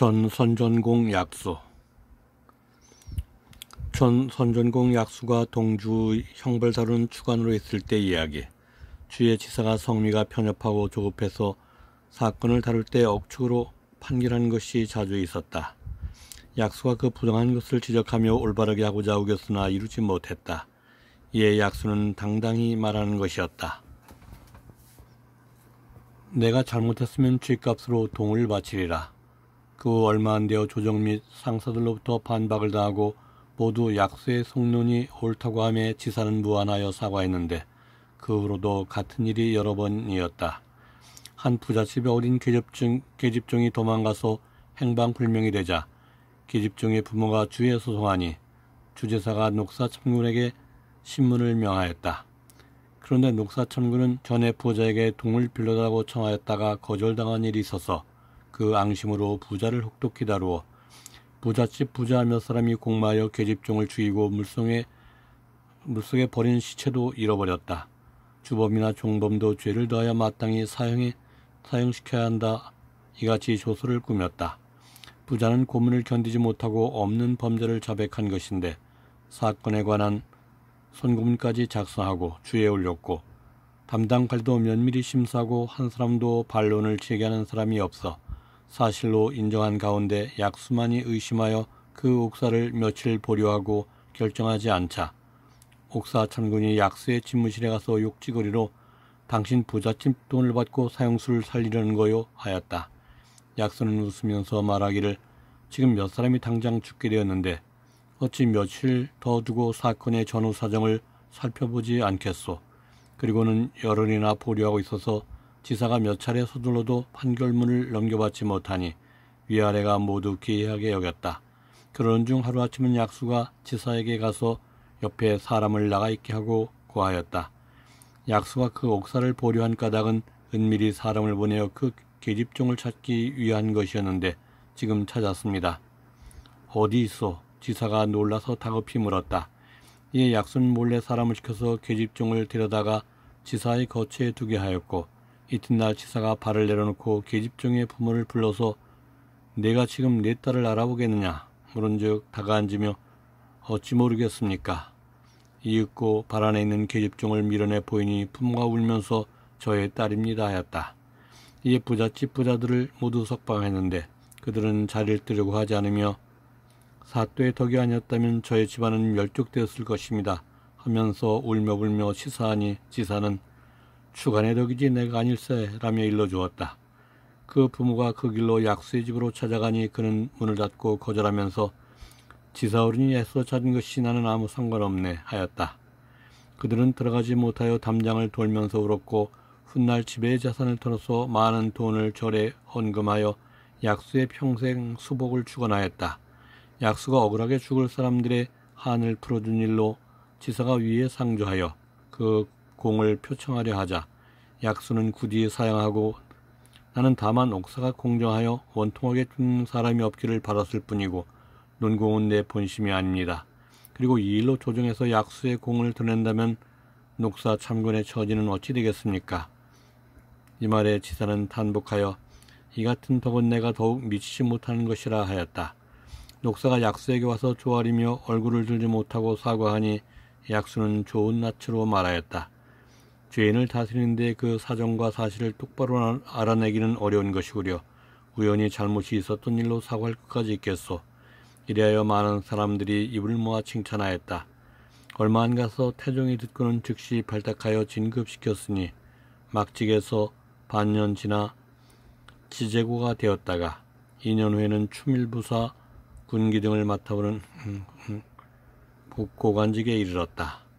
전선전공 약수 전선전공 약수가 동주 형벌 다룬 추관으로 있을 때 이야기 주의 치사가 성미가 편협하고 조급해서 사건을 다룰 때 억측으로 판결한 것이 자주 있었다. 약수가 그 부정한 것을 지적하며 올바르게 하고자 우겼으나 이루지 못했다. 이에 약수는 당당히 말하는 것이었다. 내가 잘못했으면 죗값으로 동을 바치리라. 그 얼마 안 되어 조정 및 상사들로부터 반박을 당하고 모두 약수의 속론이 옳다고 함에 지사는 무안하여 사과했는데 그 후로도 같은 일이 여러 번이었다. 한 부잣집의 어린 계집종, 계집종이 도망가서 행방불명이 되자 계집종의 부모가 주에 소송하니 주제사가 녹사천군에게 신문을 명하였다. 그런데 녹사천군은 전에 부자에게 동을 빌려달라고 청하였다가 거절당한 일이 있어서 그 앙심으로 부자를 혹독히 다루어 부잣집 부자하며 사람이 공마하여 계집종을 죽이고 물속에 물속에 버린 시체도 잃어버렸다. 주범이나 종범도 죄를 더하여 마땅히 사형에 사형시켜야 한다. 이같이 조소를 꾸몄다. 부자는 고문을 견디지 못하고 없는 범죄를 자백한 것인데 사건에 관한 손금까지 작성하고 주에 올렸고 담당 갈도 면밀히 심사하고 한 사람도 반론을 제기하는 사람이 없어 사실로 인정한 가운데 약수만이 의심하여 그 옥사를 며칠 보류하고 결정하지 않자 옥사 천군이 약수의 집무실에 가서 욕지거리로 당신 부잣집 돈을 받고 사형수를 살리려는 거요 하였다. 약수는 웃으면서 말하기를 지금 몇 사람이 당장 죽게 되었는데 어찌 며칠 더 두고 사건의 전후 사정을 살펴보지 않겠소. 그리고는 열흘이나 보류하고 있어서 지사가 몇 차례 서둘러도 판결문을 넘겨받지 못하니 위아래가 모두 기이하게 여겼다. 그러는 중 하루아침은 약수가 지사에게 가서 옆에 사람을 나가 있게 하고 구하였다 약수가 그 옥사를 보류한 까닭은 은밀히 사람을 보내어 그 계집종을 찾기 위한 것이었는데 지금 찾았습니다. 어디 있어? 지사가 놀라서 다급히 물었다. 이에 약수는 몰래 사람을 시켜서 계집종을 데려다가 지사의 거처에 두게 하였고 이튿날 치사가 발을 내려놓고 계집종의 부모를 불러서 내가 지금 내 딸을 알아보겠느냐 물은즉 다가앉으며 어찌 모르겠습니까 이윽고 발 안에 있는 계집종을 밀어내 보이니 부모가 울면서 저의 딸입니다 하였다. 이에 부잣집 부자들을 모두 석방했는데 그들은 자리를 뜨려고 하지 않으며 사또의 덕이 아니었다면 저의 집안은 멸족되었을 것입니다 하면서 울며불며 시사하니 지사는 주간의 덕이지 내가 아닐세 라며 일러주었다. 그 부모가 그 길로 약수의 집으로 찾아가니 그는 문을 닫고 거절하면서 지사어른이 애써 찾은 것이 나는 아무 상관없네 하였다. 그들은 들어가지 못하여 담장을 돌면서 울었고 훗날 집에 자산을 털어서 많은 돈을 절에 헌금하여 약수의 평생 수복을 주관하였다. 약수가 억울하게 죽을 사람들의 한을 풀어준 일로 지사가 위에 상주하여 그 공을 표창하려 하자 약수는 굳이 사양하고 나는 다만 옥사가 공정하여 원통하게 죽 사람이 없기를 바랐을 뿐이고 논공은 내 본심이 아닙니다. 그리고 이 일로 조정해서 약수의 공을 드낸다면 녹사 참군의 처지는 어찌 되겠습니까? 이 말에 지사는 탄복하여 이 같은 덕은 내가 더욱 미치지 못하는 것이라 하였다. 녹사가 약수에게 와서 조아리며 얼굴을 들지 못하고 사과하니 약수는 좋은 낯으로 말하였다. 죄인을 다스리는데 그 사정과 사실을 똑바로 알아내기는 어려운 것이구려. 우연히 잘못이 있었던 일로 사과할 것까지 있겠소. 이래하여 많은 사람들이 입을 모아 칭찬하였다. 얼마 안 가서 태종이 듣고는 즉시 발탁하여 진급시켰으니 막직에서 반년 지나 지재고가 되었다가 2년 후에는 추밀부사 군기 등을 맡아보는 음, 음, 음, 복고관직에 이르렀다.